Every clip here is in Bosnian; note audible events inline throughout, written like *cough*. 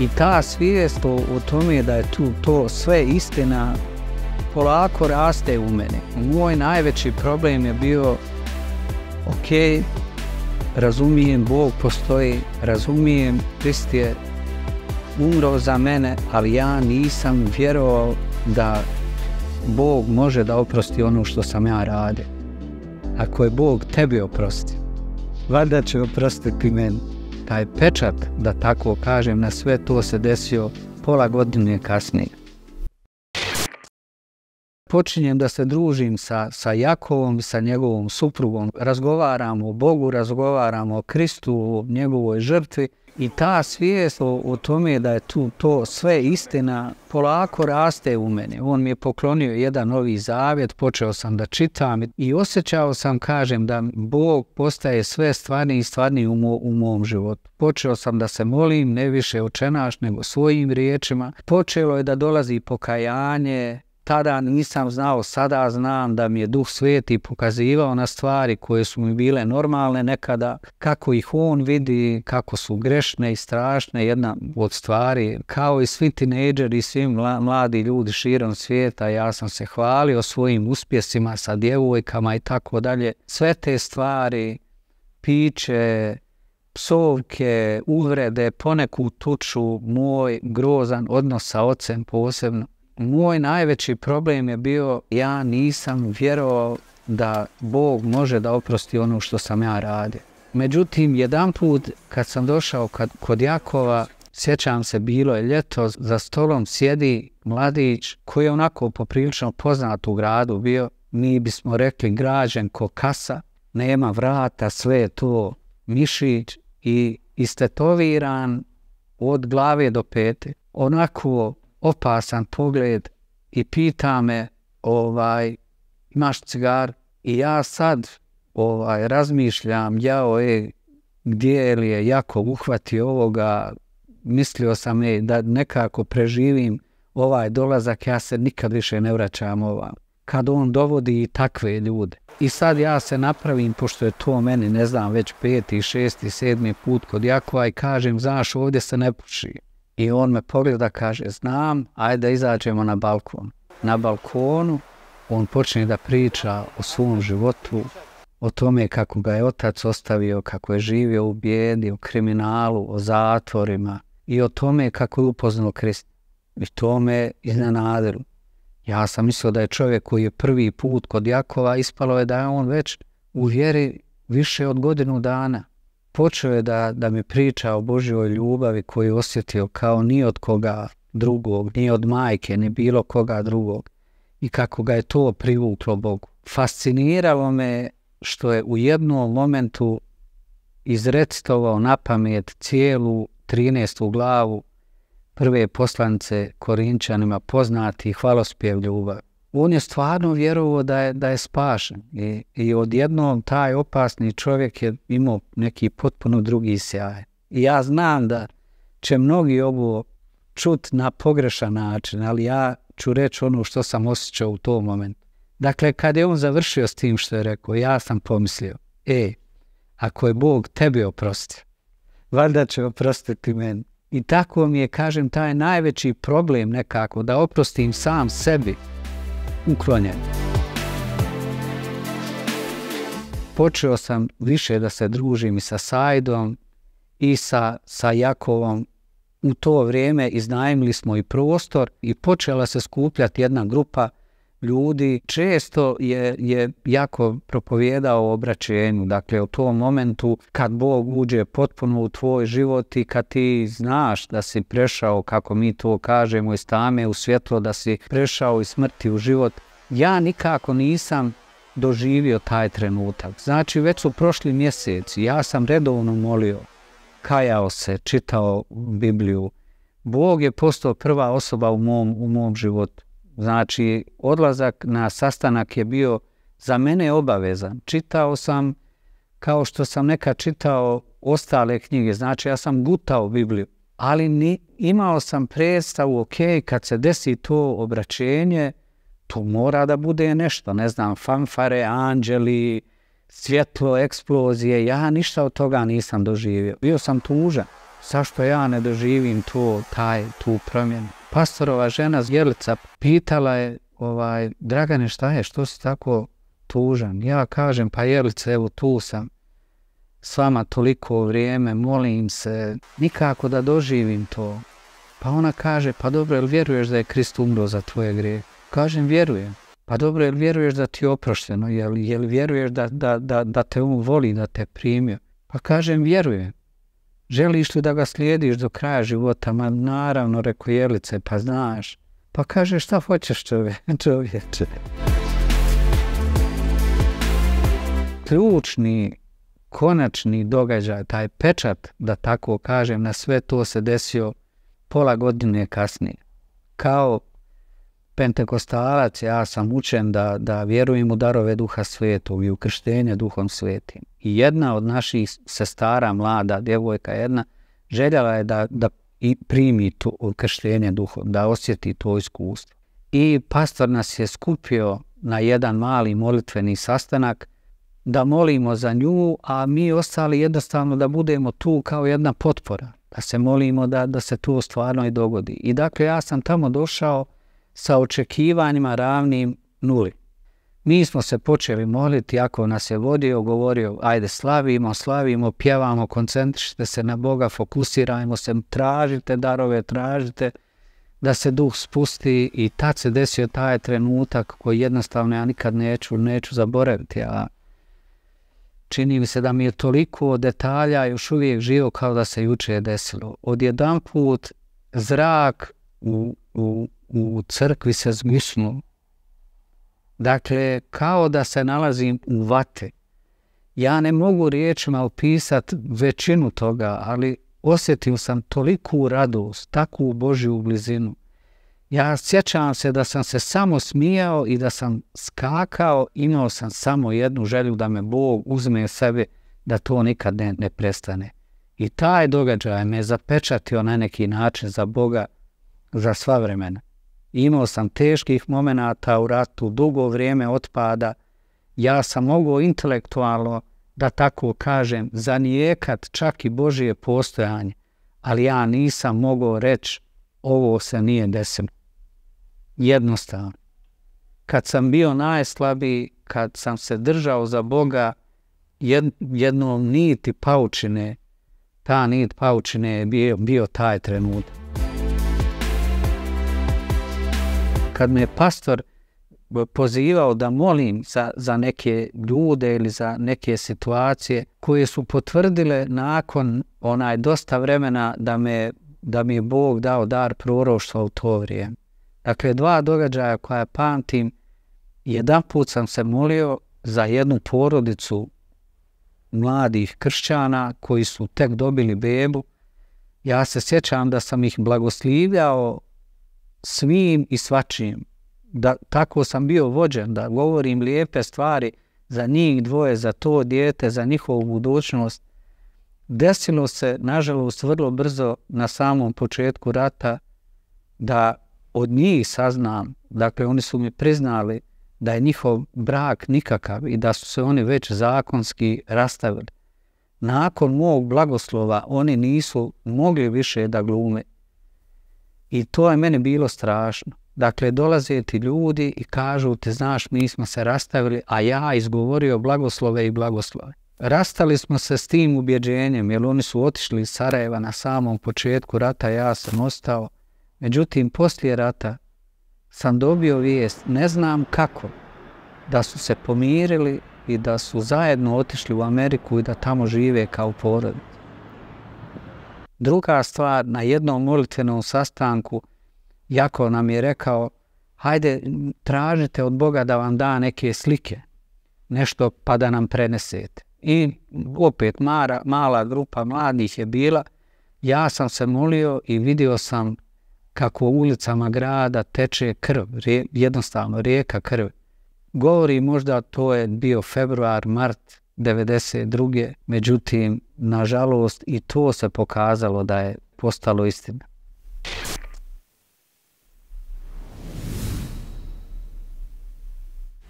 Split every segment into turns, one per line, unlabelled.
i ta svijest o, tome da je tu to sve istina polako raste u mene. Moj najveći problem je bio ok, razumijem Bog postoji, razumijem Krist je umro za mene, ali ja nisam vjerovao da Bog može da oprosti ono što sam ja radio. Ako je Bog tebi oprosti, valjda će oprostiti meni taj pečat, da tako kažem, na sve to se desio pola godine kasnije. Počinjem da se družim sa, sa Jakovom, sa njegovom suprugom. Razgovaramo o Bogu, razgovaramo o Kristu, o njegovoj žrtvi. I ta svijest o, o tome da je tu to sve istina polako raste u meni. On mi je poklonio jedan novi zavjet, počeo sam da čitam i osjećao sam, kažem, da Bog postaje sve stvarni i stvarni u, mo, u mom životu. Počeo sam da se molim, ne više očenaš, nego svojim riječima. Počelo je da dolazi pokajanje, tada nisam znao, sada znam da mi je Duh Sveti pokazivao na stvari koje su mi bile normalne nekada, kako ih on vidi, kako su grešne i strašne, jedna od stvari, kao i svi tineđeri i svi mladi ljudi širom svijeta, ja sam se hvalio svojim uspjesima sa djevojkama i tako dalje. Sve te stvari, piće, psovke, uvrede, poneku tuču, moj grozan odnos sa ocem posebno, moj najveći problem je bio ja nisam vjerovao da Bog može da oprosti ono što sam ja radio. Međutim, jedan put kad sam došao kad, kod Jakova, sjećam se, bilo je ljeto, za stolom sjedi mladić koji je onako poprilično poznat u gradu bio. Mi bismo rekli građen ko kasa, nema vrata, sve je to mišić i istetoviran od glave do pete. Onako opasan pogled i pita me ovaj, imaš cigar i ja sad ovaj, razmišljam ja o e, je gdje li je jako uhvati ovoga mislio sam je da nekako preživim ovaj dolazak ja se nikad više ne vraćam ovam kad on dovodi i takve ljude. I sad ja se napravim, pošto je to meni, ne znam, već peti, šesti, sedmi put kod Jakova i kažem, znaš, ovdje se ne puši. I on me pogleda, kaže, znam, ajde da izađemo na balkon. Na balkonu on počne da priča o svom životu, o tome kako ga je otac ostavio, kako je živio u bijedi, o kriminalu, o zatvorima i o tome kako je upoznalo Krist. I to me iznenadilo. Ja sam mislio da je čovjek koji je prvi put kod Jakova, ispalo je da je on već u vjeri više od godinu dana počeo je da, da mi priča o Božjoj ljubavi koju je osjetio kao ni od koga drugog, ni od majke, ni bilo koga drugog i kako ga je to privuklo Bogu. Fasciniralo me što je u jednom momentu izrecitovao na pamet cijelu 13. glavu prve poslanice Korinčanima poznati hvalospjev ljubavi on je stvarno vjerovao da je, da je spašen i, i odjednom taj opasni čovjek je imao neki potpuno drugi sjaj. I ja znam da će mnogi ovo čut na pogrešan način, ali ja ću reći ono što sam osjećao u tom momentu. Dakle, kad je on završio s tim što je rekao, ja sam pomislio, e, ako je Bog tebe oprostio, valjda će oprostiti meni. I tako mi je, kažem, taj najveći problem nekako, da oprostim sam sebi, uklonjen. Počeo sam više da se družim i sa Sajdom i sa, sa Jakovom. U to vrijeme iznajmili smo i prostor i počela se skupljati jedna grupa ljudi često je, je jako propovjedao obraćenju, dakle o tom momentu kad Bog uđe potpuno u tvoj život i kad ti znaš da si prešao, kako mi to kažemo, iz tame u svjetlo, da si prešao iz smrti u život, ja nikako nisam doživio taj trenutak. Znači već su prošli mjeseci, ja sam redovno molio, kajao se, čitao Bibliju, Bog je postao prva osoba u mom, u mom životu. Znači, odlazak na sastanak je bio za mene obavezan. Čitao sam, kao što sam nekad čitao ostale knjige, znači ja sam gutao Bibliju, ali ni, imao sam predstavu, ok, kad se desi to obraćenje, to mora da bude nešto, ne znam, fanfare, anđeli, svjetlo, eksplozije, ja ništa od toga nisam doživio. Bio sam tužan, zašto ja ne doživim to, taj, tu promjenu? pastorova žena Zgjelica pitala je, ovaj, Dragane, šta je, što si tako tužan? Ja kažem, pa Jelica, evo tu sam s vama toliko vrijeme, molim se, nikako da doživim to. Pa ona kaže, pa dobro, jel vjeruješ da je Krist umro za tvoje grije? Kažem, vjerujem. Pa dobro, jel vjeruješ da ti je oprošteno? Jel, jel vjeruješ da, da, da, da te on voli, da te primio? Pa kažem, vjerujem želiš li da ga slijediš do kraja života? Ma naravno, reko Jelice, pa znaš. Pa kaže, šta hoćeš *laughs* čovječe? Ključni, konačni događaj, taj pečat, da tako kažem, na sve to se desio pola godine kasnije. Kao pentekostalac, ja sam učen da, da vjerujem u darove duha svetog i u krštenje duhom svetim. I jedna od naših sestara, mlada, djevojka jedna, željela je da, da i primi to krštenje duhom, da osjeti to iskustvo. I pastor nas je skupio na jedan mali molitveni sastanak da molimo za nju, a mi ostali jednostavno da budemo tu kao jedna potpora, da se molimo da, da se to stvarno i dogodi. I dakle, ja sam tamo došao sa očekivanjima ravnim nuli. Mi smo se počeli moliti, ako nas je vodio, govorio, ajde slavimo, slavimo, pjevamo, koncentrište se na Boga, fokusirajmo se, tražite darove, tražite da se duh spusti i ta se desio taj trenutak koji jednostavno ja nikad neću, neću zaboraviti. A čini mi se da mi je toliko detalja još uvijek živo kao da se juče je desilo. Odjedan put zrak u, u u crkvi se zgusnu. Dakle, kao da se nalazim u vate. Ja ne mogu riječima opisat većinu toga, ali osjetio sam toliku radost, takvu Božju blizinu. Ja sjećam se da sam se samo smijao i da sam skakao, imao sam samo jednu želju da me Bog uzme sebe, da to nikad ne, ne prestane. I taj događaj me zapečatio na neki način za Boga za sva vremena imao sam teških momenata u ratu, dugo vrijeme otpada, ja sam mogao intelektualno, da tako kažem, zanijekat čak i Božije postojanje, ali ja nisam mogao reći ovo se nije desilo. Jednostavno. Kad sam bio najslabiji, kad sam se držao za Boga jed, jednom niti paučine, ta nit paučine je bio, bio taj trenutak. kad me pastor eh, pozivao da molim za, za neke ljude ili za neke situacije koje su potvrdile nakon onaj dosta vremena da, me, da mi je Bog dao dar proroštva u to vrijeme. Dakle, dva događaja koja pamtim, jedan put sam se molio za jednu porodicu mladih kršćana koji su tek dobili bebu. Ja se sjećam da sam ih blagoslivljao svim i svačim, da tako sam bio vođen, da govorim lijepe stvari za njih dvoje, za to dijete, za njihovu budućnost, desilo se, nažalost, vrlo brzo na samom početku rata da od njih saznam, dakle oni su mi priznali da je njihov brak nikakav i da su se oni već zakonski rastavili. Nakon mog blagoslova oni nisu mogli više da glume I to je meni bilo strašno. Dakle, dolaze ti ljudi i kažu te znaš, mi smo se rastavili, a ja izgovorio blagoslove i blagoslove. Rastali smo se s tim ubjeđenjem, jer oni su otišli iz Sarajeva na samom početku rata, ja sam ostao. Međutim, poslije rata sam dobio vijest, ne znam kako, da su se pomirili i da su zajedno otišli u Ameriku i da tamo žive kao porodnik. Druga stvar, na jednom molitvenom sastanku, jako nam je rekao, hajde, tražite od Boga da vam da neke slike, nešto pa da nam prenesete. I opet mara, mala grupa mladih je bila, ja sam se molio i vidio sam kako u ulicama grada teče krv, jednostavno rijeka krv. Govori možda to je bio februar, mart 1945 92. Međutim, nažalost, i to se pokazalo da je postalo istina.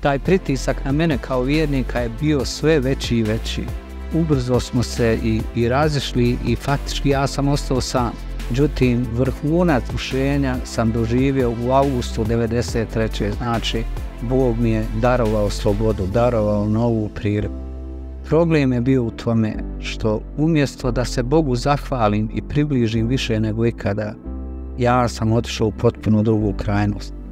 Taj pritisak na mene kao vjernika je bio sve veći i veći. Ubrzo smo se i, i razišli i faktički ja sam ostao sam. Međutim, vrhunac ušenja sam doživio u augustu 1993. Znači, Bog mi je darovao slobodu, darovao novu priliku. Problem je bio u tome što umjesto da se Bogu zahvalim i približim više nego ikada, ja sam otišao u potpuno drugu krajnost.